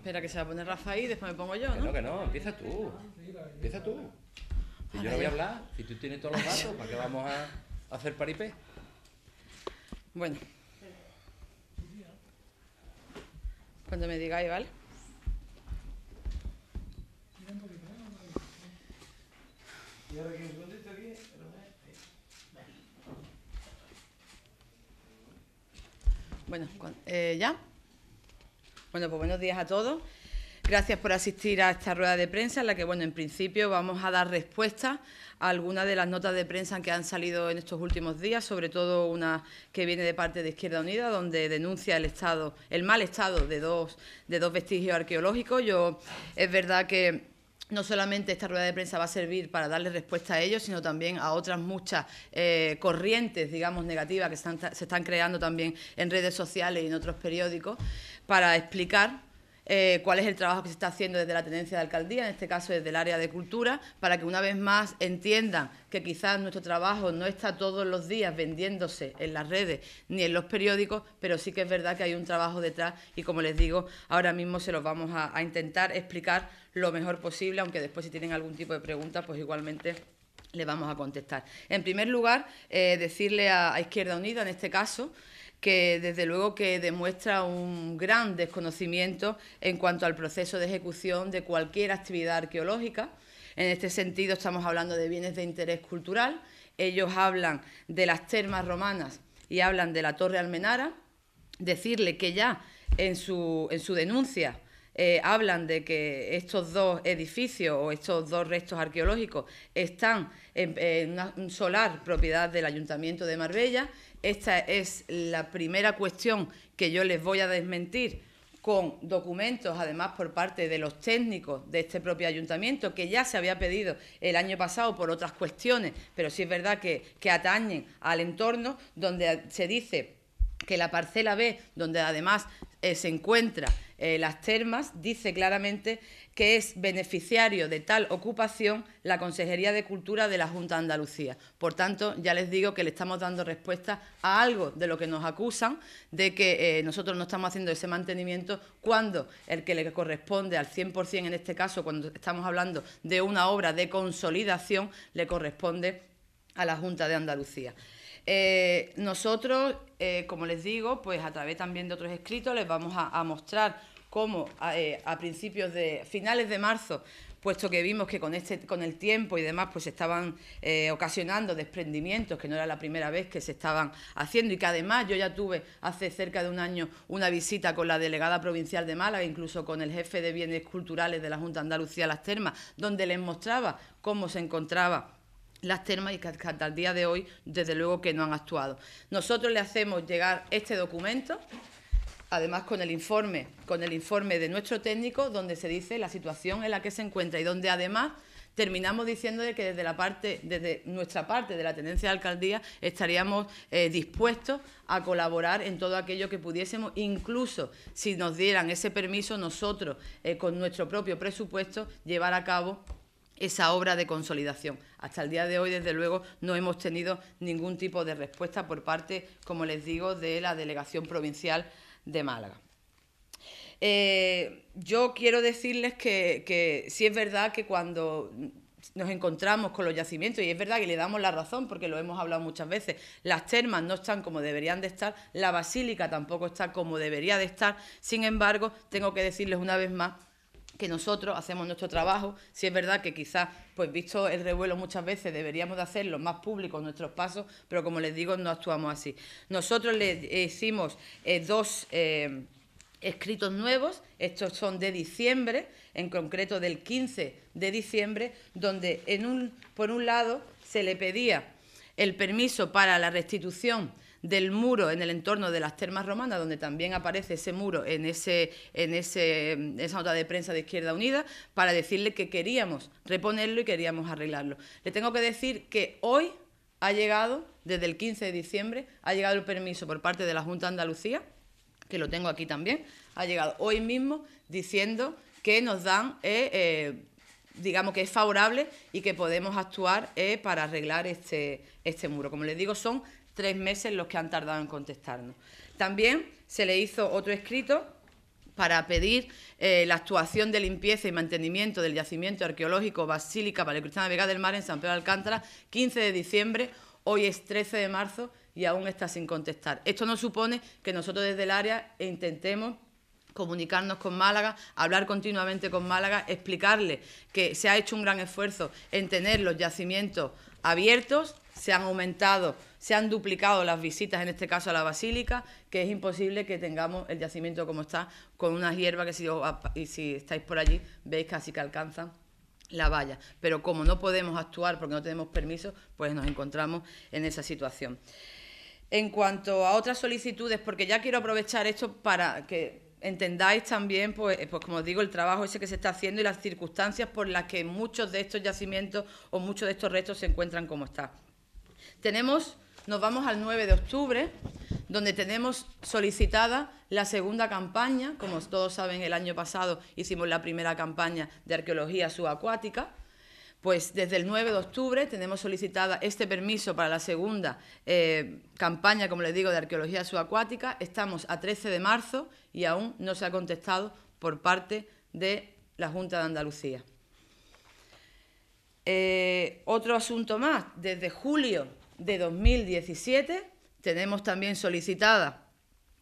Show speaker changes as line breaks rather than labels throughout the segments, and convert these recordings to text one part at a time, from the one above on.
Espera, que se va a poner Rafa ahí, después me pongo yo, ¿no? no, que no, empieza tú. Empieza tú. Si yo no voy a hablar, si tú tienes todos los datos, ¿para qué vamos a hacer paripé? Bueno. Cuando me digáis, ¿vale? que eh, bueno, eh, ya. Bueno, pues buenos días a todos. Gracias por asistir a esta rueda de prensa en la que, bueno, en principio vamos a dar respuesta a algunas de las notas de prensa que han salido en estos últimos días, sobre todo una que viene de parte de Izquierda Unida, donde denuncia el estado, el mal estado de dos, de dos vestigios arqueológicos. Yo es verdad que no solamente esta rueda de prensa va a servir para darle respuesta a ellos, sino también a otras muchas eh, corrientes, digamos, negativas que se están creando también en redes sociales y en otros periódicos para explicar eh, cuál es el trabajo que se está haciendo desde la tenencia de alcaldía, en este caso desde el área de cultura, para que una vez más entiendan que quizás nuestro trabajo no está todos los días vendiéndose en las redes ni en los periódicos, pero sí que es verdad que hay un trabajo detrás y como les digo, ahora mismo se los vamos a, intentar explicar lo mejor posible, aunque después si tienen algún tipo de pregunta, pues igualmente le vamos a contestar. En primer lugar, eh, decirle a Izquierda Unida, en este caso, que desde luego que demuestra un gran desconocimiento en cuanto al proceso de ejecución de cualquier actividad arqueológica. En este sentido estamos hablando de bienes de interés cultural. Ellos hablan de las termas romanas y hablan de la Torre Almenara. Decirle que ya en su, en su denuncia eh, hablan de que estos dos edificios o estos dos restos arqueológicos están en, en un solar propiedad del Ayuntamiento de Marbella esta es la primera cuestión que yo les voy a desmentir con documentos, además por parte de los técnicos de este propio ayuntamiento, que ya se había pedido el año pasado por otras cuestiones, pero sí es verdad que, que atañen al entorno, donde se dice que la parcela B, donde además eh, se encuentra eh, las termas, dice claramente que es beneficiario de tal ocupación la Consejería de Cultura de la Junta de Andalucía. Por tanto, ya les digo que le estamos dando respuesta a algo de lo que nos acusan, de que eh, nosotros no estamos haciendo ese mantenimiento cuando el que le corresponde al 100%, en este caso, cuando estamos hablando de una obra de consolidación, le corresponde a la Junta de Andalucía. Eh, nosotros, eh, como les digo, pues a través también de otros escritos les vamos a, mostrar cómo eh, a, principios de finales de marzo, puesto que vimos que con este con el tiempo y demás pues estaban ocasionando desprendimientos que no era la primera vez que se estaban haciendo y que además yo ya tuve hace cerca de un año una visita con la delegada provincial de Málaga, incluso con el jefe de bienes culturales de la Junta Andalucía Las Termas, donde les mostraba cómo se encontraba las termas y que hasta el día de hoy, desde luego que no han actuado. Nosotros le hacemos llegar este documento, además con el informe, con el informe de nuestro técnico, donde se dice la situación en la que se encuentra y donde además terminamos diciendo que desde la parte, desde nuestra parte de la tenencia de alcaldía, estaríamos eh, dispuestos a colaborar en todo aquello que pudiésemos, incluso si nos dieran ese permiso nosotros, eh, con nuestro propio presupuesto, llevar a cabo esa obra de consolidación. Hasta el día de hoy, desde luego, no hemos tenido ningún tipo de respuesta por parte, como les digo, de la Delegación Provincial de Málaga. Eh, yo quiero decirles que, que sí es verdad que cuando nos encontramos con los yacimientos y es verdad que le damos la razón porque lo hemos hablado muchas veces. Las termas no están como deberían de estar, la basílica tampoco está como debería de estar. Sin embargo, tengo que decirles una vez más que nosotros hacemos nuestro trabajo. Si es verdad que quizás, pues visto el revuelo muchas veces, deberíamos de hacerlo más público nuestros pasos, pero como les digo, no actuamos así. Nosotros le hicimos eh, dos eh, escritos nuevos, estos son de diciembre, en concreto del 15 de diciembre, donde en un, por un lado se le pedía el permiso para la restitución del muro en el entorno de las termas romanas, donde también aparece ese muro en, ese, en ese, esa nota de prensa de Izquierda Unida, para decirle que queríamos reponerlo y queríamos arreglarlo. Le tengo que decir que hoy ha llegado, desde el 15 de diciembre, ha llegado el permiso por parte de la Junta de Andalucía, que lo tengo aquí también, ha llegado hoy mismo diciendo que nos dan... Eh, eh, digamos que es favorable y que podemos actuar eh, para arreglar este, este muro. Como les digo, son tres meses los que han tardado en contestarnos. También se le hizo otro escrito para pedir eh, la actuación de limpieza y mantenimiento del yacimiento arqueológico Basílica para de Vega del Mar en San Pedro de Alcántara, 15 de diciembre, hoy es 13 de marzo y aún está sin contestar. Esto no supone que nosotros desde el área intentemos comunicarnos con Málaga, hablar continuamente con Málaga, explicarle que se ha hecho un gran esfuerzo en tener los yacimientos abiertos, se han aumentado, se han duplicado las visitas, en este caso a la basílica, que es imposible que tengamos el yacimiento como está, con una hierba que si, y si estáis por allí veis casi que alcanzan la valla. Pero como no podemos actuar porque no tenemos permiso, pues nos encontramos en esa situación. En cuanto a otras solicitudes, porque ya quiero aprovechar esto para que entendáis también, pues, eh, pues como os digo, el trabajo ese que se está haciendo y las circunstancias por las que muchos de estos yacimientos o muchos de estos restos se encuentran como está. Tenemos, nos vamos al 9 de octubre, donde tenemos solicitada la segunda campaña. Como todos saben, el año pasado hicimos la primera campaña de arqueología subacuática. Pues desde el 9 de octubre tenemos solicitada este permiso para la segunda eh, campaña, como les digo, de arqueología subacuática. Estamos a 13 de marzo y aún no se ha contestado por parte de la Junta de Andalucía. Eh, otro asunto más, desde julio de 2017 tenemos también solicitada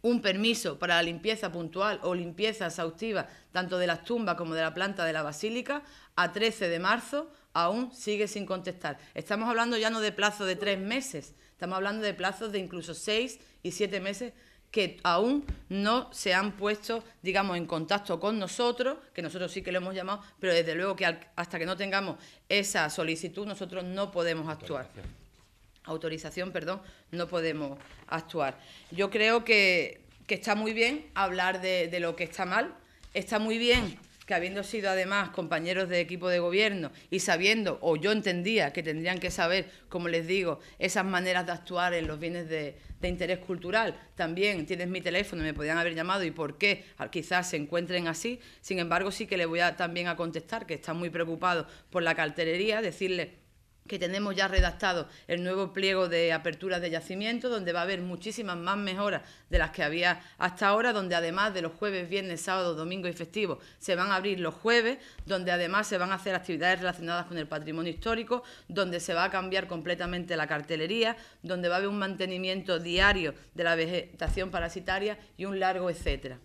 un permiso para la limpieza puntual o limpieza exhaustiva tanto de las tumbas como de la planta de la basílica a 13 de marzo aún sigue sin contestar. Estamos hablando ya no de plazo de tres meses, estamos hablando de plazos de incluso seis y siete meses que aún no se han puesto, digamos, en contacto con nosotros, que nosotros sí que lo hemos llamado, pero desde luego que hasta que no tengamos esa solicitud nosotros no podemos actuar. Autorización, perdón, no podemos actuar. Yo creo que, está muy bien hablar de, de lo que está mal, está muy bien habiendo sido además compañeros de equipo de gobierno y sabiendo, o yo entendía que tendrían que saber, como les digo, esas maneras de actuar en los bienes de, interés cultural, también tienes mi teléfono, me podían haber llamado y por qué ah, quizás se encuentren así. Sin embargo, sí que le voy a, también a contestar, que está muy preocupado por la cartelería, decirle que tenemos ya redactado el nuevo pliego de aperturas de yacimiento, donde va a haber muchísimas más mejoras de las que había hasta ahora, donde además de los jueves, viernes, sábado, domingo y festivos, se van a abrir los jueves, donde además se van a hacer actividades relacionadas con el patrimonio histórico, donde se va a cambiar completamente la cartelería, donde va a haber un mantenimiento diario de la vegetación parasitaria y un largo etcétera.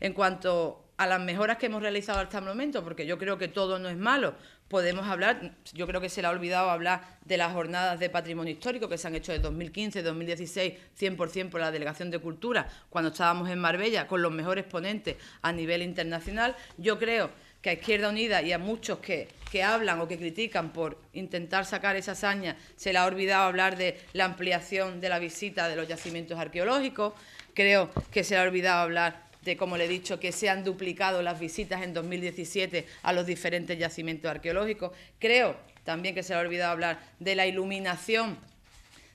En cuanto a las mejoras que hemos realizado hasta el momento, porque yo creo que todo no es malo, podemos hablar, yo creo que se le ha olvidado hablar de las jornadas de patrimonio histórico que se han hecho de 2015, 2016, 100% por la Delegación de Cultura, cuando estábamos en Marbella, con los mejores ponentes a nivel internacional. Yo creo que a Izquierda Unida y a muchos que, que hablan o que critican por intentar sacar esa hazaña, se le ha olvidado hablar de la ampliación de la visita de los yacimientos arqueológicos, creo que se le ha olvidado hablar de, como le he dicho, que se han duplicado las visitas en 2017 a los diferentes yacimientos arqueológicos. Creo también que se ha olvidado hablar de la iluminación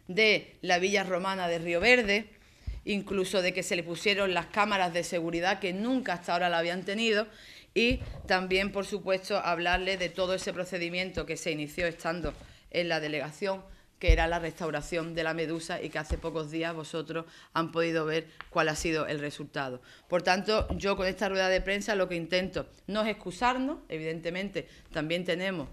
de la Villa Romana de Río Verde, incluso de que se le pusieron las cámaras de seguridad que nunca hasta ahora la habían tenido y también, por supuesto, hablarle de todo ese procedimiento que se inició estando en la delegación que era la restauración de la medusa y que hace pocos días vosotros han podido ver cuál ha sido el resultado. Por tanto, yo con esta rueda de prensa lo que intento no es excusarnos, evidentemente también tenemos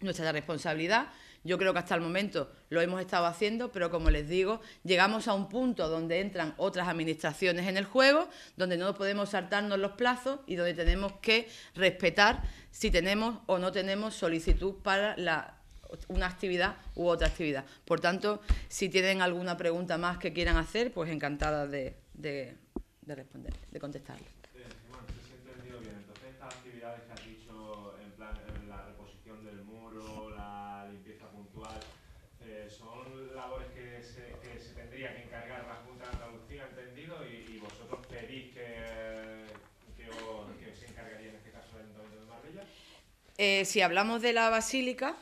nuestra responsabilidad. Yo creo que hasta el momento lo hemos estado haciendo, pero como les digo, llegamos a un punto donde entran otras administraciones en el juego, donde no podemos saltarnos los plazos y donde tenemos que respetar si tenemos o no tenemos solicitud para la una actividad u otra actividad. Por tanto, si tienen alguna pregunta más que quieran hacer, pues encantada de, de, responder, de contestarle. bueno, si he entendido bien, entonces estas actividades que has dicho, en plan la reposición del muro, la limpieza puntual, eh, son labores que se, que se, tendría que encargar la Junta de Andalucía, ¿entendido? Y, vosotros pedís que, que, os, se encargaría en este caso el Ayuntamiento de Marbella. Eh, si hablamos de la basílica,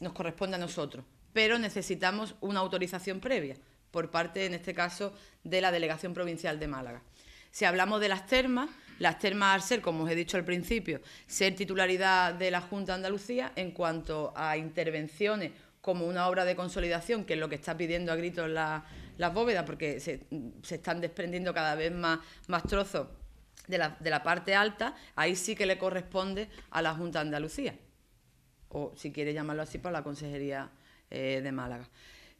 nos corresponde a nosotros, pero necesitamos una autorización previa por parte, en este caso, de la Delegación Provincial de Málaga. Si hablamos de las termas, las termas al ser, como os he dicho al principio, ser titularidad de la Junta de Andalucía en cuanto a intervenciones como una obra de consolidación, que es lo que está pidiendo a gritos la, las bóvedas, porque se, están desprendiendo cada vez más, trozos de la, de la parte alta, ahí sí que le corresponde a la Junta de Andalucía o si quiere llamarlo así, por la Consejería eh, de Málaga.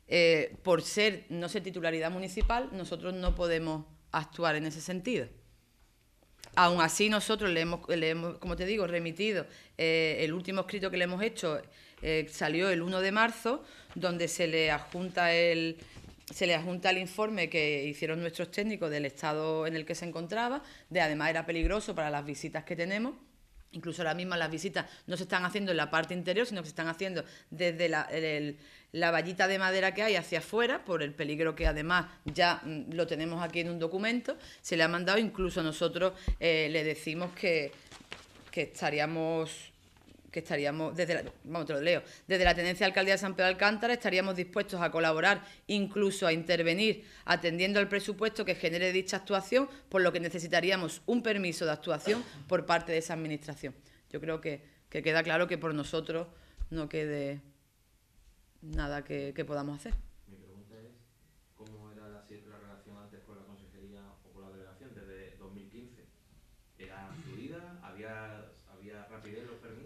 Eh, por ser, no ser titularidad municipal, nosotros no podemos actuar en ese sentido. Aún así, nosotros le hemos, hemos como te digo, remitido eh, el último escrito que le hemos hecho, salió el 1 de marzo, donde se le adjunta el, se le adjunta el informe que hicieron nuestros técnicos del estado en el que se encontraba, de además era peligroso para las visitas que tenemos incluso ahora mismo las visitas no se están haciendo en la parte interior, sino que se están haciendo desde la, vallita de madera que hay hacia afuera, por el peligro que además ya mm, lo tenemos aquí en un documento, se le ha mandado, incluso nosotros eh, le decimos que, que estaríamos que estaríamos, desde la, vamos, te lo leo, desde la Tenencia de Alcaldía de San Pedro de Alcántara estaríamos dispuestos a colaborar, incluso a intervenir, atendiendo al presupuesto que genere dicha actuación, por lo que necesitaríamos un permiso de actuación por parte de esa Administración. Yo creo que, queda claro que por nosotros no quede nada que, podamos hacer. Mi pregunta es, ¿cómo era la, la relación antes con la consejería o con la delegación desde 2015? ¿Era fluida? ¿Había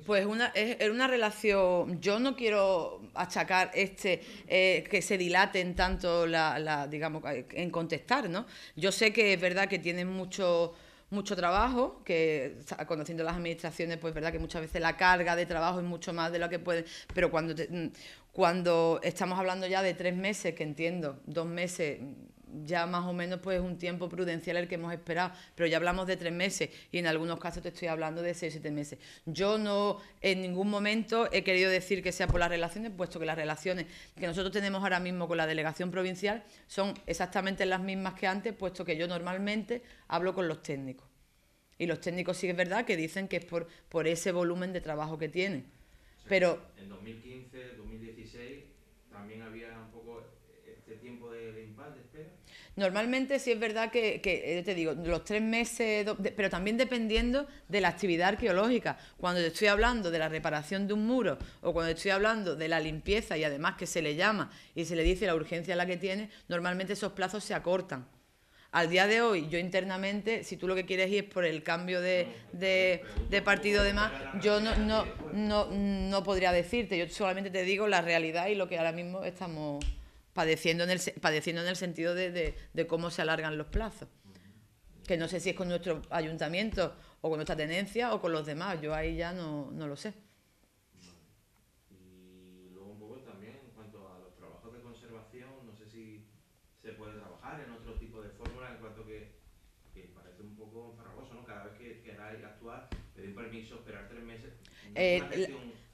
pues una, era una relación, yo no quiero achacar este, eh, que se dilaten tanto, la, digamos, en contestar, ¿no? Yo sé que es verdad que tienen mucho mucho trabajo, que conociendo las administraciones, pues es verdad que muchas veces la carga de trabajo es mucho más de lo que pueden, pero cuando, mm, cuando estamos hablando ya de tres meses, que entiendo, dos meses, ya más o menos pues un tiempo prudencial el que hemos esperado, pero ya hablamos de tres meses y en algunos casos te estoy hablando de seis o siete meses. Yo no en ningún momento he querido decir que sea por las relaciones, puesto que las relaciones que nosotros tenemos ahora mismo con la delegación provincial son exactamente las mismas que antes, puesto que yo normalmente hablo con los técnicos. Y los técnicos sí es verdad que dicen que es por, por ese volumen de trabajo que tienen. Pero... En 2015, 2016 también había Normalmente sí es verdad que, eh, te digo, los tres meses, pero también dependiendo de la actividad arqueológica. Cuando te estoy hablando de la reparación de un muro o cuando estoy hablando de la limpieza y además que se le llama y se le dice la urgencia a la que tiene, normalmente esos plazos se acortan. Al día de hoy, yo internamente, si tú lo que quieres ir es por el cambio de, partido de más, yo no, no, no, no podría decirte, yo solamente te digo la realidad y lo que ahora mismo estamos padeciendo en el, sentido de, cómo se alargan los plazos. Que no sé si es con nuestro ayuntamiento o con nuestra tenencia o con los demás, yo ahí ya no, lo sé. Y luego un poco también en cuanto a los trabajos de conservación, no sé si se puede trabajar en otro tipo de fórmula, en cuanto que, que parece un poco farragoso, ¿no? Cada vez que hay que actuar, pedir permiso, esperar tres meses. Eh,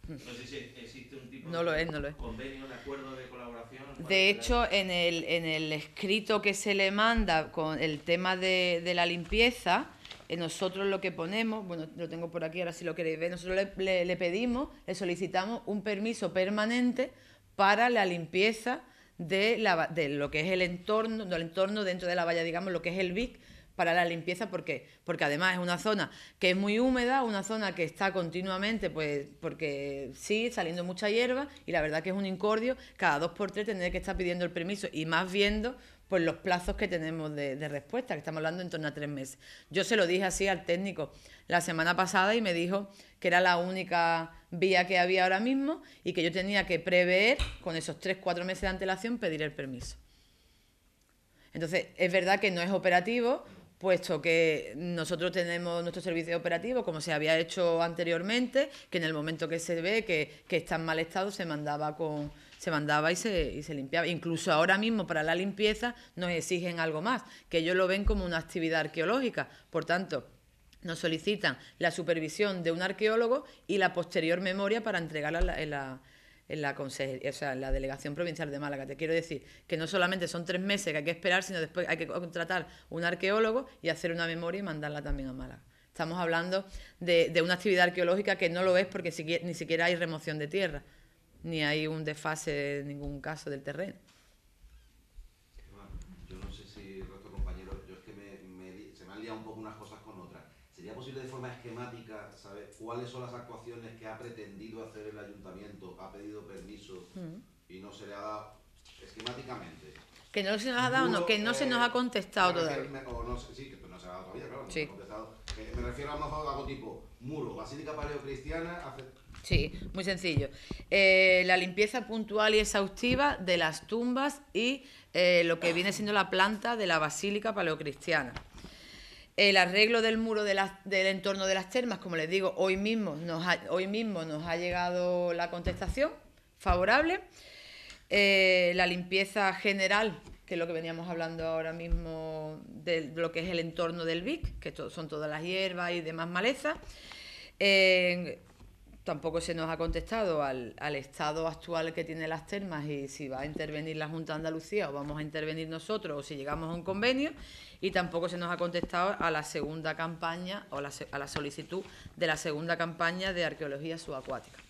no sé si existe no lo es, no lo es. convenio, de acuerdo de colaboración? De hecho, en el, escrito que se le manda con el tema de, la limpieza, eh, nosotros lo que ponemos, bueno, lo tengo por aquí, ahora si lo queréis ver, nosotros le, pedimos, le solicitamos un permiso permanente para la limpieza de, la, de lo que es el entorno, del entorno dentro de la valla, digamos, lo que es el BIC, para la limpieza porque, porque además es una zona que es muy húmeda, una zona que está continuamente, pues porque sí, saliendo mucha hierba y la verdad que es un incordio cada dos por tres tener que estar pidiendo el permiso y más viendo pues los plazos que tenemos de, de, respuesta, que estamos hablando en torno a tres meses. Yo se lo dije así al técnico la semana pasada y me dijo que era la única vía que había ahora mismo y que yo tenía que prever con esos tres, cuatro meses de antelación pedir el permiso. Entonces, es verdad que no es operativo, puesto que nosotros tenemos nuestro servicio operativo, como se había hecho anteriormente, que en el momento que se ve que, está en mal estado se mandaba con se mandaba y se, y se limpiaba. Incluso ahora mismo para la limpieza nos exigen algo más, que ellos lo ven como una actividad arqueológica. Por tanto, nos solicitan la supervisión de un arqueólogo y la posterior memoria para entregarla la, en la, o sea, la Delegación Provincial de Málaga. Te quiero decir que no solamente son tres meses que hay que esperar, sino después hay que contratar un arqueólogo y hacer una memoria y mandarla también a Málaga. Estamos hablando de, de una actividad arqueológica que no lo es porque ni siquiera hay remoción de tierra, ni hay un desfase en ningún caso del terreno. cuáles son las actuaciones que ha pretendido hacer el ayuntamiento, ha pedido permiso mm. y no se le ha dado esquemáticamente. Que no se nos ha dado, no, que no se nos ha eh, contestado todavía. sí, que no se ha dado todavía, claro, sí. ha contestado. me refiero a un algo tipo muro, basílica paleocristiana. Sí, muy sencillo. Eh, la limpieza puntual y exhaustiva de las tumbas y eh, lo que viene siendo la planta de la basílica paleocristiana el arreglo del muro del entorno de las termas, como les digo, hoy mismo nos ha, hoy mismo nos ha llegado la contestación favorable. Eh, la limpieza general, que es lo que veníamos hablando ahora mismo de, lo que es el entorno del BIC, que son todas las hierbas y demás malezas. Eh, tampoco se nos ha contestado al, estado actual que tiene las termas y si va a intervenir la Junta de Andalucía o vamos a intervenir nosotros o si llegamos a un convenio y tampoco se nos ha contestado a la segunda campaña o a la solicitud de la segunda campaña de arqueología subacuática.